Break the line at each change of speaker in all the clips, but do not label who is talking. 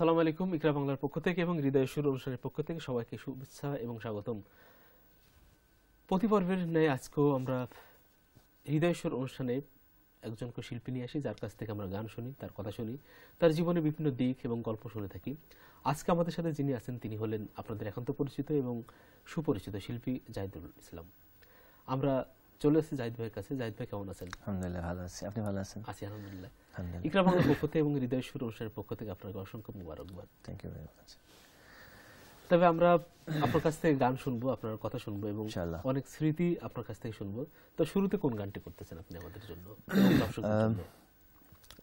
সালাম আলাইকুম ইকরা বাংলার পক্ষ থেকে এবং হৃদয় সুর অনুষ্ঠানের পক্ষ থেকে সবাইকে শুভেচ্ছা এবং স্বাগতম প্রতি পর্বের ন্যায় আজকেও আমরা হৃদয় সুর অনুষ্ঠানে একজনকে শিল্পী নিয়ে আসি যার কাছ থেকে আমরা গান শুনি তার কথা শুনি তার জীবনে বিভিন্ন দিক এবং গল্প শুনে থাকি আজকে আমাদের সাথে যিনি আছেন তিনি হলেন আপনাদের একান্ত পরিচিত এবং সুপরিচিত শিল্পী জাহিদুল ইসলাম আমরা চলে এসেছি জাহিদ ভাইয়ের কাছে জাহিদ ভাই কেমন আছেন
আলহামদুলিল্লাহ ভালো আছি আপনি ভালো আছেন আছি আলহামদুলিল্লাহ ইকরাম বাংলার
পক্ষ থেকে এবং হৃদয় সুর অনুষ্ঠানের পক্ষ থেকে আপনাকে অসংখ্য মুবারকবাদ থ্যাংক ইউ ভেরি মাচ তবে আমরা আপনার কাছ থেকে গান শুনবো আপনার কথা শুনবো এবং অনেক স্মৃতি আপনার কাছ থেকে শুনবো তো শুরুতে কোন গানটি করতেছেন আপনি আমাদের জন্য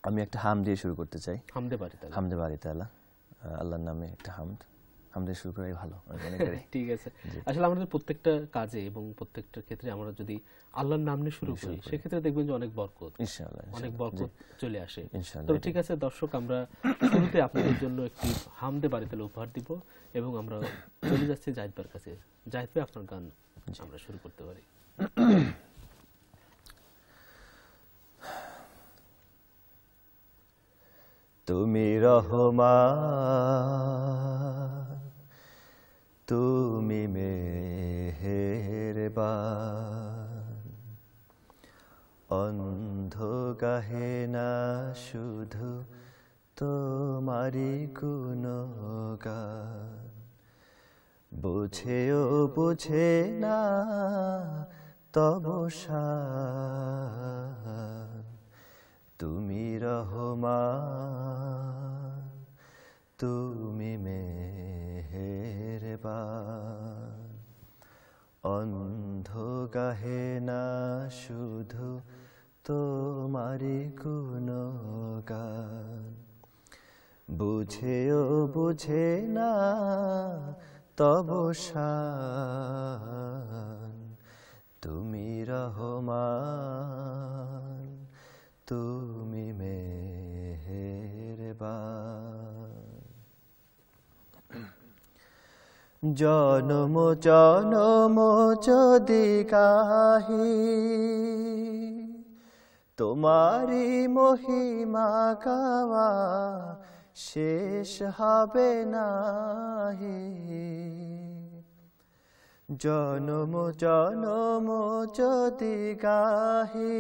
আমি একটা হাম দিয়ে শুরু করতে চাই হামদে বাড়িতে হামদে বাড়িতে আল্লাহ আল্লাহর নামে একটা হামদ আমাদের শুরু করাই ভালো ঠিক আছে
আসলে আমাদের প্রত্যেকটা কাজে এবং প্রত্যেকটা ক্ষেত্রে আমরা যদি আল্লাহর নাম নিয়ে শুরু করি সেক্ষেত্রে দেখবেন যে অনেক বরকত অনেক বরকত চলে আসে তো ঠিক আছে দর্শক আমরা শুরুতে আপনাদের জন্য একটি হামদে বাড়িতে উপহার দিব এবং আমরা চলে যাচ্ছি জাহিদবার কাছে জাহিদ আপনার গান আমরা শুরু করতে পারি
তুমি রহমান তুমি মেহেরবা অন্ধ গাহে না শুধু তোমারি গুণগান বুঝেও বুঝে না তবসা তুমি রহমা তুমি মেয়ে বার অন্ধ গাহে না শুধু তোমারি কোন গান বুঝেও বুঝে না তব তুমি রহমান তুমি মেহেরবান জনম জনম যদি কাহি তোমারি মহিমা গাওয়া শেষ হবে নাহি জনম জনম যদি গাহি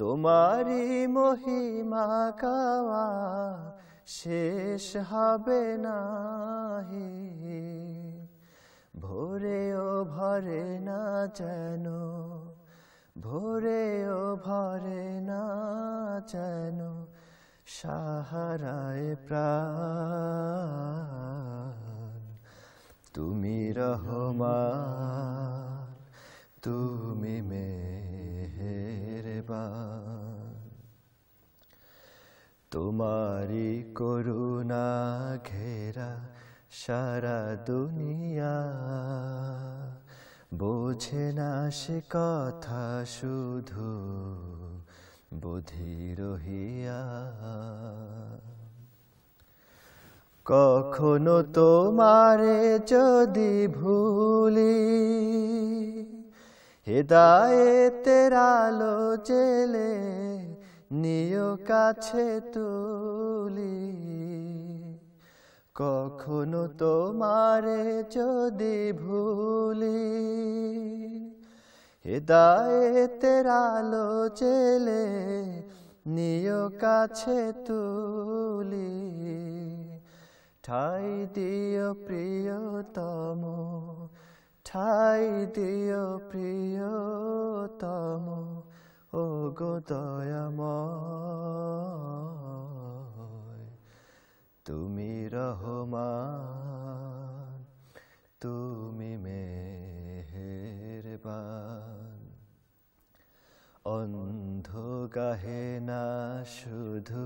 তোমারি মহিমা গাওয়া শেষ হবে নাহি ভোরেও ভরে না যেন ভোরেও ভরে না যেন সাহারায় প্রাণ তুমি রহমান তুমি মেহেরবান তোমারি করুণা ঘেরা সারা দুনিয়া বোঝে না সে কথা শুধু বুধি রহিয়া কখনো তোমারে যদি ভুলি হেদায়েতের আলো জেলে নিয় কাছে তুলি কখনো তোমারে যদি ভুলি হেদায়েতের আলো চেলে নিয় কাছে তুলি ঠাই দিও প্রিয়তম ঠাই দিও প্রিয়তম ও গো দয়াময় তুমি রহমান তুমি মেহেরবান অন্ধ গাহে না শুধু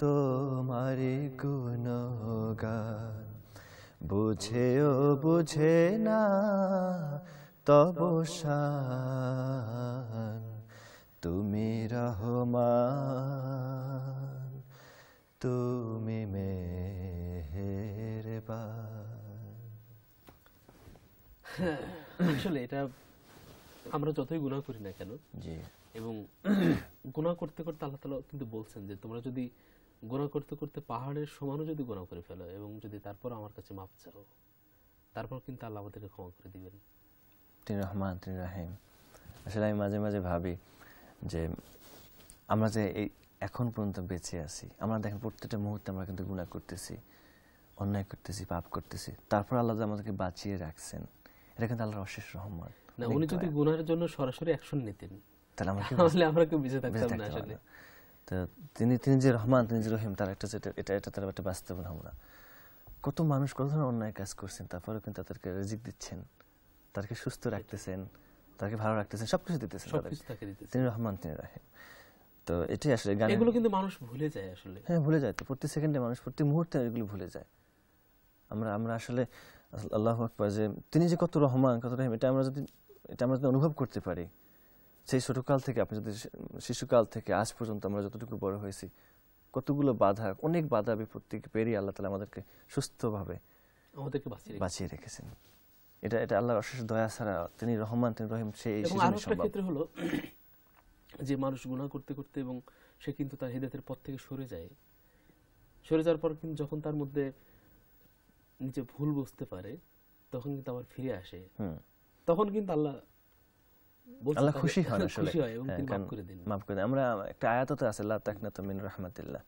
তোমারি গান বুঝেও বুঝে না তবসান তুমি রহমান তুমি মেহেরবান হ্যাঁ, আসলে এটা
আমরা যতই গুণা করি না কেন জি এবং গুণা করতে করতে আল্লাহ তালা কিন্তু বলছেন যে তোমরা যদি গোনা করতে করতে পাহাড়ের সমানও যদি গোনা করে ফেলো এবং যদি তারপর আমার কাছে মাপ চাও তারপর কিন্তু আল্লাহ আমাদেরকে ক্ষমা করে দিবেন
তিনি রহমান তিনি রাহিম আসলে আমি মাঝে মাঝে ভাবি যে আমরা যে এই এখন পর্যন্ত বেঁচে আছি আমরা দেখেন প্রত্যেকটা মুহূর্তে আমরা কিন্তু গুণা করতেছি অন্যায় করতেছি পাপ করতেছি তারপর আল্লাহ যে আমাদেরকে বাঁচিয়ে রাখছেন এটা কিন্তু আল্লাহর অশেষ রহমান উনি যদি
গুনার জন্য সরাসরি অ্যাকশন নিতেন
তাহলে আমরা তাহলে আমরা কেউ বেঁচে থাকতাম না আসলে তো তিনি তিনি যে রহমান তিনি যে রহিম তার একটা যেটা এটা এটা তার একটা বাস্তব আমরা কত মানুষ কত ধরনের অন্যায় কাজ করছেন তারপরেও কিন্তু তাদেরকে রেজিক দিচ্ছেন তাদেরকে সুস্থ রাখতেছেন তাকে ভালো রাখতেছেন সবকিছু দিতেছেন তিনি রহমান তিনি রাহিম তো এটাই আসলে গান এগুলো
কিন্তু মানুষ ভুলে যায় আসলে
হ্যাঁ ভুলে যায় তো প্রতি সেকেন্ডে মানুষ প্রতি মুহূর্তে এগুলো ভুলে যায় আমরা আমরা আসলে আল্লাহ আকবর যে তিনি যে কত রহমান কত রহিম এটা আমরা যদি এটা আমরা যদি অনুভব করতে পারি সেই ছোটকাল থেকে আপনি যদি শিশুকাল থেকে আজ পর্যন্ত আমরা যতটুকু বড় হয়েছি কতগুলো বাধা অনেক বাধা বিপত্তিকে পেরিয়ে আল্লাহ তালা আমাদেরকে সুস্থভাবে আমাদেরকে বাঁচিয়ে রেখেছেন এটা এটা আল্লাহর অশেষ দয়া ছাড়া তিনি রহমান তিনি রহিম সে সেই ক্ষেত্রে
হলো যে মানুষ গুণা করতে করতে এবং সে কিন্তু তার হেদায়তের পথ থেকে সরে যায় সরে যাওয়ার পর কিন্তু যখন তার মধ্যে নিজে ভুল বুঝতে পারে তখন কিন্তু আবার ফিরে আসে তখন কিন্তু আল্লাহ
আল্লাহ খুশি হন আসলে হ্যাঁ, মাফ করে দেন মাফ করে দেন আমরা একটা আয়াত আছে লা তাকনাতু মিন রাহমাতিল্লাহ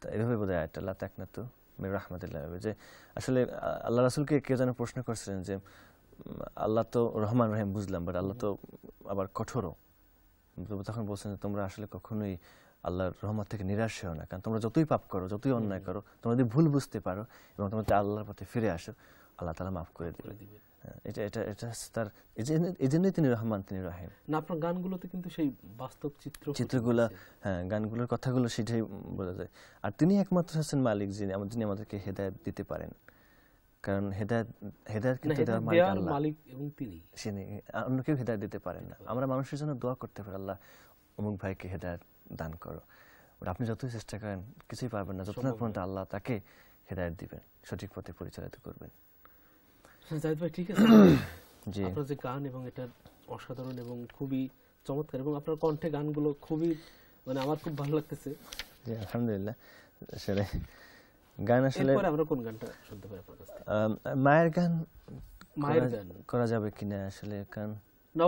তো এভাবে বোধহয় আয়াতটা লা তাকনাতু মির রহমতুল্লাহ যে আসলে আল্লাহ রাসুলকে কেউ যেন প্রশ্ন করছিলেন যে আল্লাহ তো রহমান রহিম বুঝলাম বাট আল্লাহ তো আবার কঠোরও তখন বলছেন যে তোমরা আসলে কখনোই আল্লাহর রহমত থেকে নিরাশ হও না কারণ তোমরা যতই পাপ করো যতই অন্যায় করো তোমরা যদি ভুল বুঝতে পারো এবং তোমরা আল্লাহর পথে ফিরে আসো আল্লাহ তালা মাফ করে হ্যাঁ, এটা এটা এটা তার তিনি রহমান তিনি না আপনার গানগুলোতে কিন্তু সেই বাস্তব চিত্র চিত্রগুলো হ্যাঁ গানগুলোর কথাগুলো সেটাই বোঝা যায় আর তিনি একমাত্র মালিক যিনি আমাদের যিনি আমাদেরকে হেদায়ত দিতে পারেন কারণ হেদায়ত হেদায়ত কিন্তু দেওয়ার মালিক এবং তিনি অন্য কেউ হেদায়ত দিতে পারেন না আমরা মানুষের জন্য দোয়া করতে পারি আল্লাহ অমুক ভাইকে হেদায়ত দান করো আপনি যতই চেষ্টা করেন কিছুই পারবেন না যতক্ষণ পর্যন্ত আল্লাহ তাকে হেদায়ত দিবেন সঠিক পথে পরিচালিত করবেন
জাহিদ ভাই ঠিক আছে আপনার যে গান এবং এটা অসাধারণ এবং খুবই চমৎকার এবং আপনার কণ্ঠে গানগুলো খুবই মানে আমার খুব ভালো লাগতেছে
জি আলহামদুলিল্লাহ আসলে গান আসলে
আমরা কোন গানটা শুনতে পারি আপনার
কাছে মায়ের গান মায়ের গান করা যাবে কিনা আসলে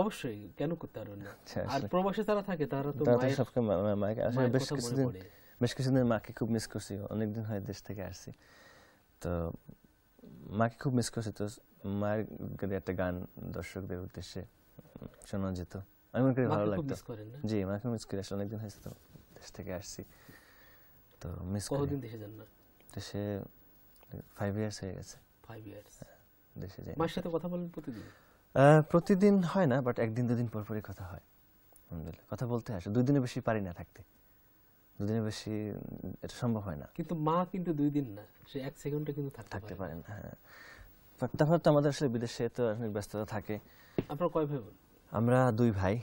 অবশ্যই কেন করতে পারবেন না আচ্ছা, আর প্রবাসে যারা থাকে তারা তো মায়ের সবকে মায়ের আসলে বেশ কিছুদিন
বেশ কিছুদিন মাকে খুব মিস করছি অনেকদিন হয় দেশ থেকে আসছি তো মাকে খুব মিস করছি তো মায়ের একটা গান দর্শকদের উদ্দেশ্যে শোনা যেত আমি মনে করি ভালো লাগতো জি মাকে মিস করি আসলে অনেকদিন হয়েছে তো দেশ থেকে আসছি তো মিস কতদিন দেশে যান না দেশে ফাইভ ইয়ার্স হয়ে গেছে ফাইভ হ্যাঁ, ইয়ার্স দেশে যাই মায়ের সাথে কথা বলেন প্রতিদিন প্রতিদিন হয় না বাট একদিন দুদিন পর পরই কথা হয় আলহামদুলিল্লাহ কথা বলতে আসে দুই দিনের বেশি পারি না থাকতে দুদিনের বেশি এটা সম্ভব হয় না
কিন্তু মা কিন্তু দুই দিন না সে এক সেকেন্ডে কিন্তু থাকতে
পারে না হ্যাঁ তারপর তো আমাদের আসলে বিদেশে তো অনেক ব্যস্ততা থাকে আপনার কয় ভাই বোন আমরা দুই ভাই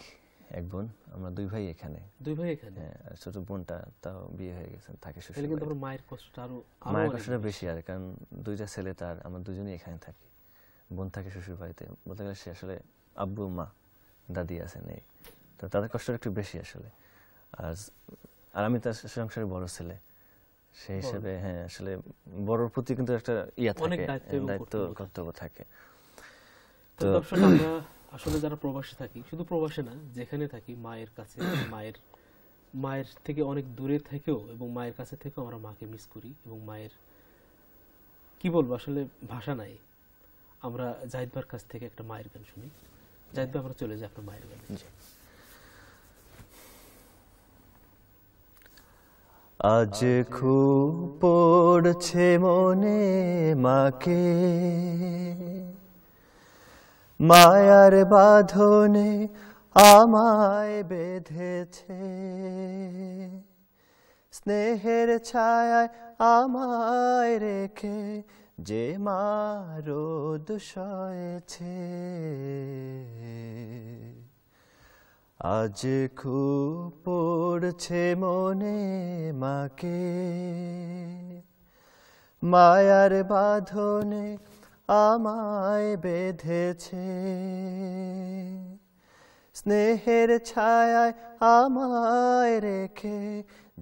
এক বোন আমরা দুই ভাই এখানে দুই ভাই এখানে হ্যাঁ আর ছোট বোনটা তাও বিয়ে হয়ে গেছে থাকে শ্বশুর কিন্তু
আপনার মায়ের কষ্টটা আরো মায়ের কষ্টটা
বেশি আর কারণ দুইটা ছেলে তার আমরা দুজনেই এখানে থাকি বোন থাকে শ্বশুর বাড়িতে বলতে গেলে সে আসলে আব্বু মা দাদি আছে নেই তো তাদের কষ্টটা একটু বেশি আসলে আর আর আমি তার সংসারে বড় ছেলে সেই হিসেবে হ্যাঁ আসলে বড়র প্রতি কিন্তু একটা ইয়া থাকে দায়িত্ব কর্তব্য থাকে তো দর্শক আমরা
আসলে যারা প্রবাসে থাকি শুধু প্রবাসে না যেখানে থাকি মায়ের কাছে মায়ের মায়ের থেকে অনেক দূরে থেকেও এবং মায়ের কাছে থেকেও আমরা মাকে মিস করি এবং মায়ের কি বলবো আসলে ভাষা নাই আমরা জাহিদবার কাছ থেকে একটা মায়ের গান শুনি জাহিদবা আমরা চলে যাই আপনার মায়ের গান
আজ খুব পড়ছে মনে মাকে মায়ার বাঁধনে আমায় বেঁধেছে স্নেহের ছায়ায় আমায় রেখে যে মা রোদ সয়েছে আজ খুব পড়ছে মনে মাকে মায়ার বাঁধনে আমায় বেঁধেছে স্নেহের ছায়ায় আমায় রেখে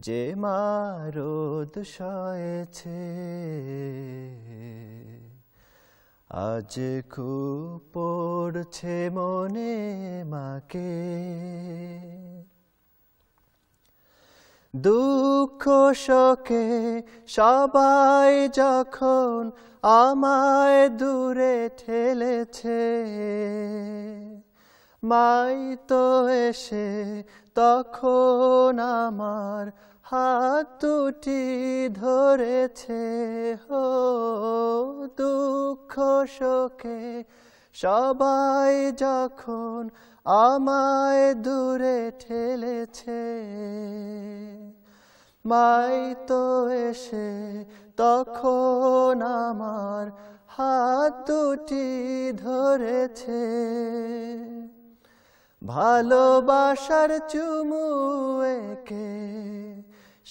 যে মারোদ সয়েছে আজ খুব পড়ছে মনে মাকে দুঃখ শোকে সবাই যখন আমায় দূরে ঠেলেছে মাই তো এসে তখন আমার হাত দুটি ধরেছে হো দুঃখ শোকে সবাই যখন আমায় দূরে ঠেলেছে মাই তো এসে তখন আমার হাত দুটি ধরেছে ভালোবাসার চুমু একে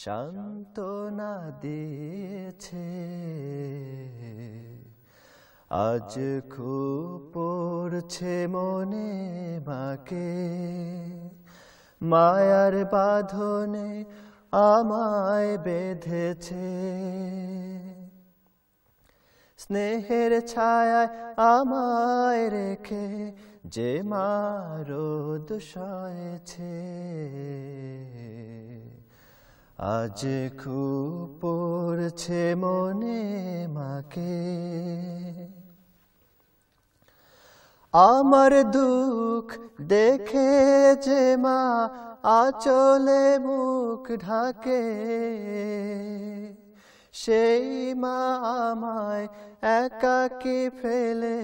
সান্তনা দিয়েছে আজ খুব পড়ছে মনে মাকে মায়ার বাঁধনে আমায় বেঁধেছে স্নেহের ছায়ায় আমায় রেখে যে মারো দুষয়েছে আজ খুব পড়ছে মনে মাকে আমার দুঃখ দেখে যে মা আচলে মুখ ঢাকে সেই মা আমায় একাকি ফেলে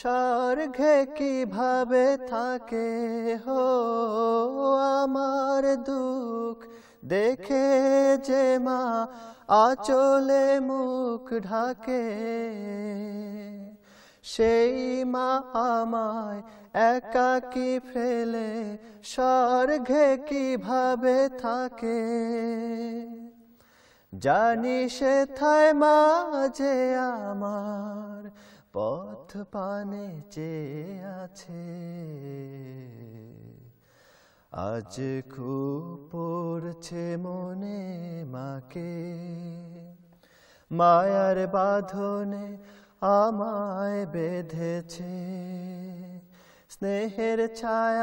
স্বর্ঘে কিভাবে থাকে হো আমার দুঃখ দেখে যে মা আচলে মুখ ঢাকে সেই মা আমায় কি ফেলে স্বর্ঘে কিভাবে থাকে জানি সে থায় যে আমার পথ পানে চেয়ে আছে আজ খুব পড়ছে মনে মাকে মায়ার বাঁধনে আমায় বেঁধেছে স্নেহের ছায়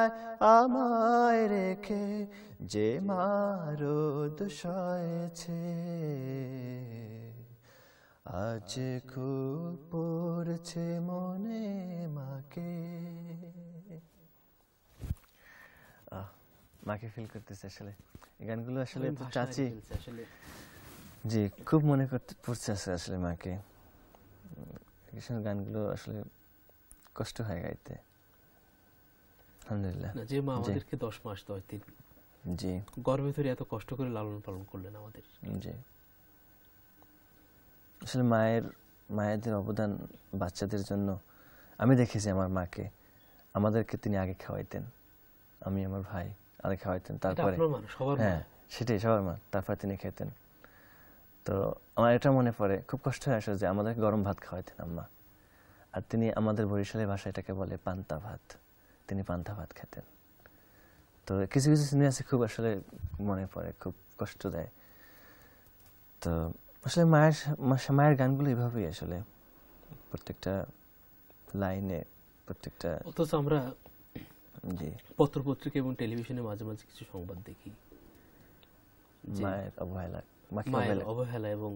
আমায় রেখে যে মারদ সয়েছে আজ খুব পড়ছে মনে মাকে
মাকে ফিল করতেছে আসলে এই গানগুলো আসলে তো চাচি জি খুব মনে করতে পড়ছে আছে আসলে মাকে কিশোর গানগুলো আসলে কষ্ট হয় গাইতে আলহামদুলিল্লাহ যে মা আমাদেরকে
দশ মাস দশ দিন জি গর্ভে ধরে এত কষ্ট করে লালন পালন করলেন আমাদের
জি আসলে মায়ের মায়েদের অবদান বাচ্চাদের জন্য আমি দেখেছি আমার মাকে আমাদেরকে তিনি আগে খাওয়াইতেন আমি আমার ভাই আর খাওয়াইতেন তারপরে হ্যাঁ সেটাই সবার মা তারপরে তিনি খেতেন তো আমার এটা মনে পড়ে খুব কষ্ট হয়ে আসে যে আমাদেরকে গরম ভাত খাওয়াইতেন আম্মা আর তিনি আমাদের বরিশালের ভাষা এটাকে বলে পান্তা ভাত তিনি পান্তা ভাত খেতেন তো কিছু কিছু সিনে আছে খুব আসলে মনে পড়ে খুব কষ্ট দেয় তো আসলে মায়ের মায়ের গানগুলো এভাবেই আসলে প্রত্যেকটা লাইনে প্রত্যেকটা অথচ আমরা জি
পত্রপত্রিকা এবং টেলিভিশনে মাঝে মাঝে কিছু সংবাদ দেখি
মায়ের অবহেলা মায়ের
অবহেলা এবং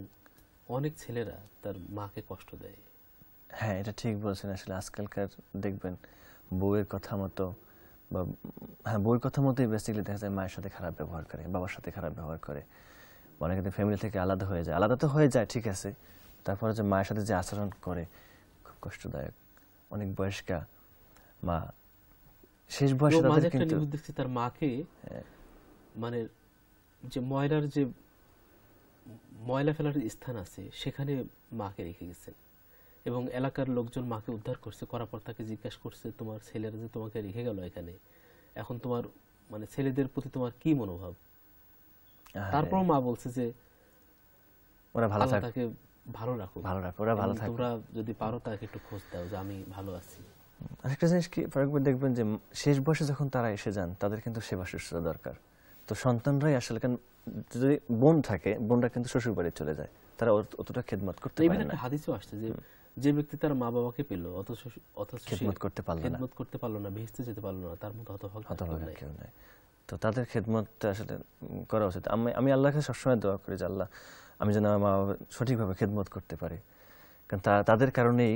অনেক ছেলেরা তার মাকে কষ্ট দেয়
হ্যাঁ এটা ঠিক বলছেন আসলে আজকালকার দেখবেন বউয়ের কথা মতো বা হ্যাঁ বউয়ের কথা মতোই বেসিক্যালি দেখা যায় মায়ের সাথে খারাপ ব্যবহার করে বাবার সাথে খারাপ ব্যবহার করে অনেক ক্ষেত্রে ফ্যামিলি থেকে আলাদা হয়ে যায় আলাদা তো হয়ে যায় ঠিক আছে তারপরে যে মায়ের সাথে যে আচরণ করে খুব কষ্টদায়ক অনেক বয়স্কা মা শেষ বয়সে তাদের কিন্তু
দেখছি তার মাকে হ্যাঁ। মানে যে ময়লার যে ময়লা ফেলার স্থান আছে সেখানে মাকে রেখে গেছেন এবং এলাকার লোকজন মাকে উদ্ধার করছে করার পর তাকে জিজ্ঞাসা করছে তোমার ছেলেরা যে তোমাকে রেখে গেল এখানে এখন তোমার মানে ছেলেদের প্রতি তোমার কি মনোভাব তারপর মা বলছে যে
ওরা ভালো থাকে
ভালো রাখো ভালো রাখো ওরা ভালো থাকে তোমরা যদি পারো তাকে একটু খোঁজ দাও যে আমি ভালো আছি
আরেকটা জিনিস কি দেখবেন যে শেষ বয়সে যখন তারা এসে যান তাদের কিন্তু সেবা শুশ্রূষা দরকার তো সন্তানরাই আসলে যদি বোন থাকে বোনরা কিন্তু শ্বশুর বাড়ি চলে যায় তারা অতটা খেদমত করতে পারে না
হাদিসও আসছে যে যে ব্যক্তি তার মা বাবাকে পেল অথচ অথচ খেদমত করতে পারলো না খেদমত করতে পারলো না ভেস্তে যেতে পারলো না
তার মতো তো তাদের আসলে করা উচিত আমি আমি আল্লাহকে সবসময় দোয়া করি যে আল্লাহ আমি যেন আমার মা বাবা সঠিকভাবে খেদমত করতে পারি কারণ তাদের কারণেই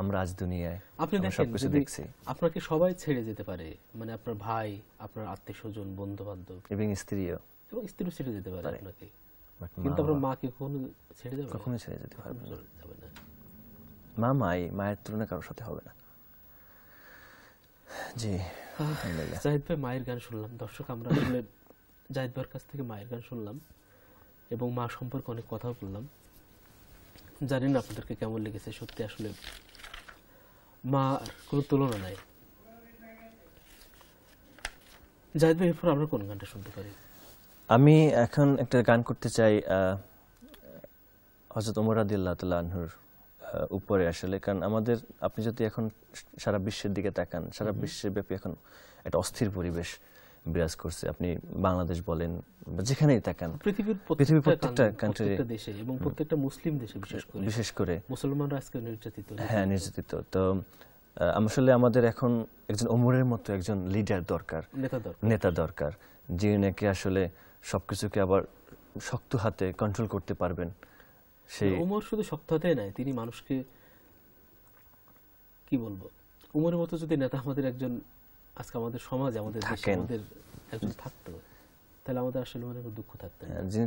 আমরা আজ দুনিয়ায় আপনি সবকিছু দেখছি
আপনাকে সবাই ছেড়ে যেতে পারে মানে আপনার ভাই আপনার আত্মীয় স্বজন বন্ধু বান্ধব
এবং স্ত্রীও
এবং স্ত্রীও ছেড়ে যেতে পারে আপনাকে কিন্তু আপনার মাকে কখনো ছেড়ে
যাবে কখনো ছেড়ে যেতে পারবে না মা মাই মায়ের তুলনা কারোর সাথে হবে না জি আলহামদুলিল্লাহ
জাহিদ ভাই মায়ের গান শুনলাম দর্শক আমরা আসলে জাহিদ ভাইয়ের কাছ থেকে মায়ের গান শুনলাম এবং মা সম্পর্কে অনেক কথাও বললাম জানি না আপনাদেরকে কেমন লেগেছে সত্যি আসলে মার কোনো তুলনা নাই জাহিদ ভাই এরপর আমরা কোন গানটা শুনতে পারি
আমি এখন একটা গান করতে চাই হজরত ওমর আদিল্লাহ তাল্লাহ আনহুর উপরে আসলে কারণ আমাদের আপনি যদি এখন সারা বিশ্বের দিকে তাকান সারা বিশ্বের ব্যাপী এখন একটা অস্থির পরিবেশ বিরাজ করছে আপনি বাংলাদেশ বলেন যেখানেই তাকান পৃথিবীর পৃথিবীর প্রত্যেকটা কান্ট্রি দেশে এবং
প্রত্যেকটা মুসলিম দেশে বিশেষ করে বিশেষ করে মুসলমানরা আজকে নির্যাতিত হ্যাঁ
নির্যাতিত তো আসলে আমাদের এখন একজন ওমরের মতো একজন লিডার দরকার নেতা দরকার যিনি নাকি আসলে সবকিছুকে আবার শক্ত হাতে কন্ট্রোল করতে পারবেন সেই
ওমর শুধু শক্ত হাতে নাই তিনি মানুষকে কি বলবো ওমরের মতো যদি নেতা আমাদের একজন আজকে আমাদের সমাজ আমাদের দেশে আমাদের একজন থাকতো তাহলে আমাদের আসলে অনেক দুঃখ থাকতো হ্যাঁ,
যিনি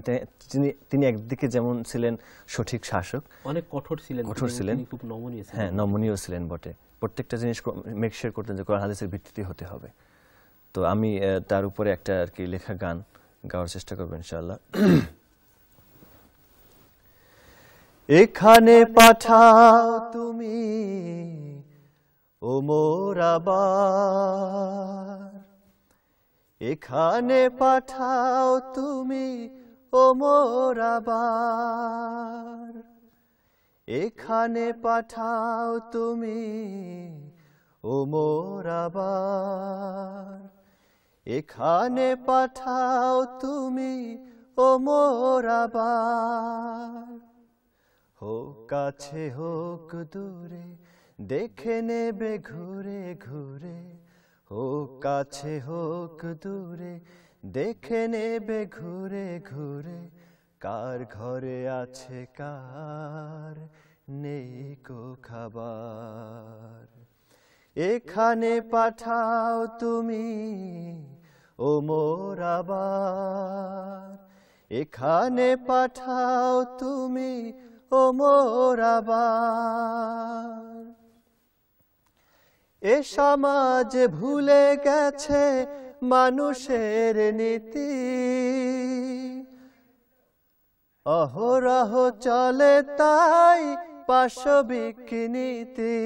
তিনি তিনি একদিকে যেমন ছিলেন সঠিক শাসক অনেক কঠোর ছিলেন কঠোর ছিলেন খুব
নমনীয় ছিলেন হ্যাঁ
নমনীয় ছিলেন বটে প্রত্যেকটা জিনিস মেকশিওর করতেন যে কোরআন হাদিসের ভিত্তিতে হতে হবে তো আমি তার উপরে একটা আর কি লেখা গান গাওয়ার চেষ্টা করব ইনশাআল্লাহ এখানে পাঠাও
তুমি ও মোরাবা এখানে পাঠাও তুমি ও মোরাবার এখানে পাঠাও তুমি ও মোরাবার এখানে পাঠাও তুমি ও মোরাবার হোক কাছে হোক দূরে দেখে নেবে ঘুরে ঘুরে হোক কাছে হোক দূরে দেখে নেবে ঘুরে ঘুরে কার ঘরে আছে কার নেই কো খাবার এখানে পাঠাও তুমি ও মোর আবার এখানে পাঠাও তুমি ও মোর আবার এ সমাজ ভুলে গেছে মানুষের নীতি অহরহ চলে তাই পাশবিক নীতি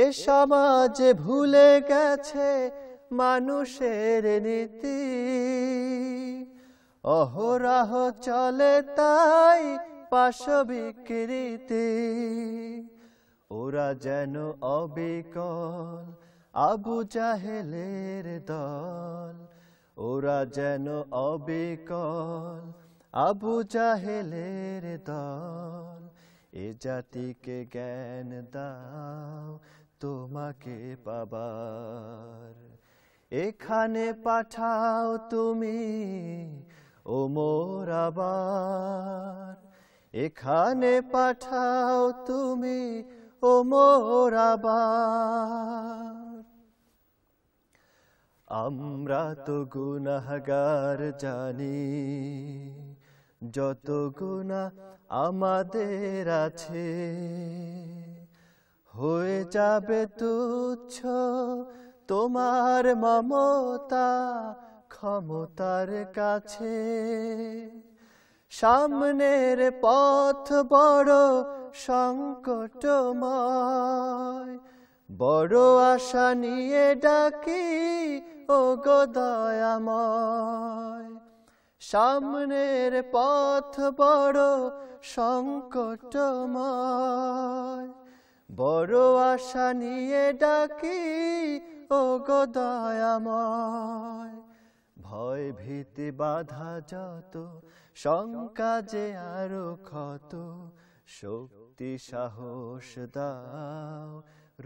এ সমাজ ভুলে গেছে মানুষের নীতি অহরহ চলে তাই পাশবিক রীতি ওরা যেন অবিকল আবু জাহেলের দল ওরা যেন অবিকল আবু জাহেলের দল এ জাতিকে জ্ঞান দাও তোমাকে পাবার এখানে পাঠাও তুমি ও মোরাবার এখানে পাঠাও তুমি ও মোরাবার আমরা তো গুনাহগার জানি যত গুণা আমাদের আছে হয়ে যাবে তুচ্ছ তোমার মমতা ক্ষমতার কাছে সামনের পথ বড় সংকটময় বড় আশা নিয়ে ডাকি ও গদয়াময় সামনের পথ বড় সংকটময় বড় আশা নিয়ে ডাকি ও গোদয়াময় ভয় ভীতি বাধা যত শঙ্কা যে আরো ক্ষত শক্তি সাহস দাও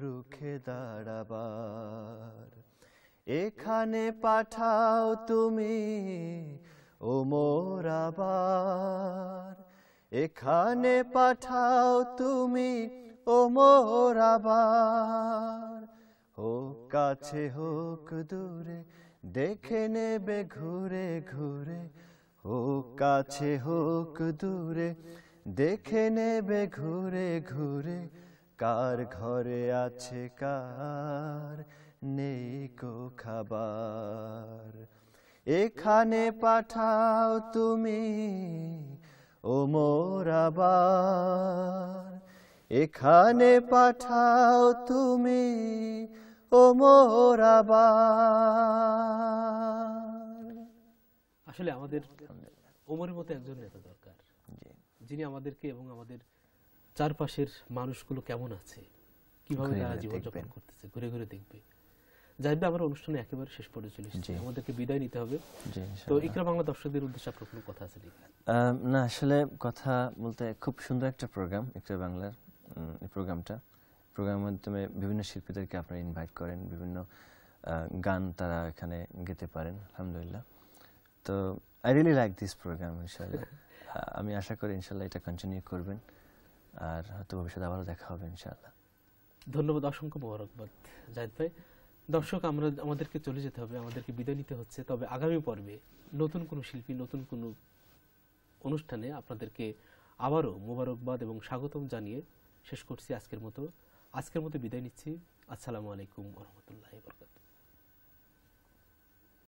রুখে দাঁড়াবার এখানে পাঠাও তুমি ও মোরাবার এখানে পাঠাও তুমি ও মোরাবার ও কাছে হোক দূরে দেখে নেবে ঘুরে ঘুরে ও কাছে হোক দূরে দেখে নেবে ঘুরে ঘুরে কার ঘরে আছে কার নেই কো খাবার এখানে পাঠাও তুমি ও মোরাবার এখানে পাঠাও তুমি ও মোরাবার
আসলে আমাদের ওমরের মতো একজন নেতা যিনি আমাদেরকে এবং আমাদের চারপাশের মানুষগুলো কেমন আছে কিভাবে তারা জীবনযাপন করতেছে ঘুরে ঘুরে দেখবে জাহিদ আমার অনুষ্ঠানে একেবারে শেষ পর্যন্ত চলে এসেছে আমাদেরকে বিদায় নিতে হবে তো ইকরা বাংলা দর্শকদের উদ্দেশ্যে আপনার কোনো কথা আছে
না আসলে কথা বলতে খুব সুন্দর একটা প্রোগ্রাম ইকরা বাংলার প্রোগ্রামটা প্রোগ্রামের মাধ্যমে বিভিন্ন শিল্পীদেরকে আপনারা ইনভাইট করেন বিভিন্ন গান তারা এখানে গেতে পারেন আলহামদুলিল্লাহ তো I really like this programme ইনশাআল্লাহ হ্যাঁ, আমি আশা করি ইনশাল্লাহ এটা কন্টিনিউ করবেন আর হয়তো ভবিষ্যতে আবারও দেখা হবে ইনশাল্লাহ
ধন্যবাদ অসংখ্য মোবারকবাদ
জাহিদ ভাই দর্শক
আমরা আমাদেরকে চলে যেতে হবে আমাদেরকে বিদায় নিতে হচ্ছে তবে আগামী পর্বে নতুন কোনো শিল্পী নতুন কোনো অনুষ্ঠানে আপনাদেরকে আবারও মোবারকবাদ এবং স্বাগতম জানিয়ে শেষ করছি আজকের মতো আজকের মতো বিদায় নিচ্ছি আসসালামু আলাইকুম রহমতুল্লাহ বরকাত